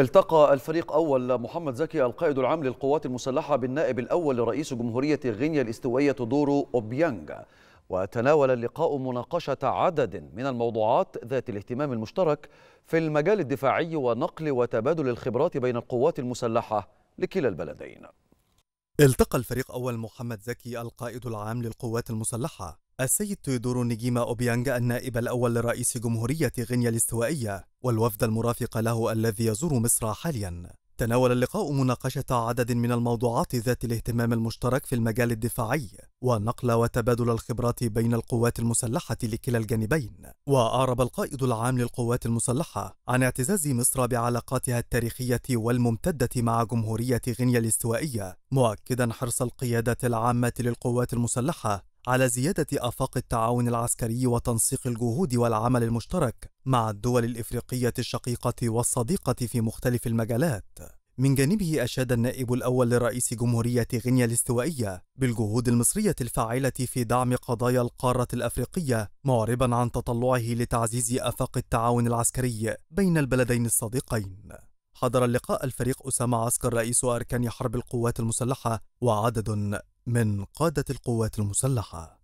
التقى الفريق أول محمد زكي القائد العام للقوات المسلحة بالنائب الأول لرئيس جمهورية غينيا الاستوائية دورو أوبيانغ وتناول اللقاء مناقشة عدد من الموضوعات ذات الاهتمام المشترك في المجال الدفاعي ونقل وتبادل الخبرات بين القوات المسلحة لكلا البلدين التقى الفريق أول محمد زكي القائد العام للقوات المسلحة السيد تيودور نجيما أوبيانج النائب الأول لرئيس جمهورية غينيا الاستوائية والوفد المرافق له الذي يزور مصر حاليا تناول اللقاء مناقشة عدد من الموضوعات ذات الاهتمام المشترك في المجال الدفاعي ونقل وتبادل الخبرات بين القوات المسلحة لكلا الجانبين وأعرب القائد العام للقوات المسلحة عن اعتزاز مصر بعلاقاتها التاريخية والممتدة مع جمهورية غينيا الاستوائية مؤكدا حرص القيادة العامة للقوات المسلحة على زيادة آفاق التعاون العسكري وتنسيق الجهود والعمل المشترك مع الدول الإفريقية الشقيقة والصديقة في مختلف المجالات من جانبه أشاد النائب الأول لرئيس جمهورية غينيا الاستوائية بالجهود المصرية الفاعلة في دعم قضايا القارة الأفريقية معربا عن تطلعه لتعزيز آفاق التعاون العسكري بين البلدين الصديقين حضر اللقاء الفريق أسامة عسكر رئيس أركان حرب القوات المسلحة وعدد من قادة القوات المسلحة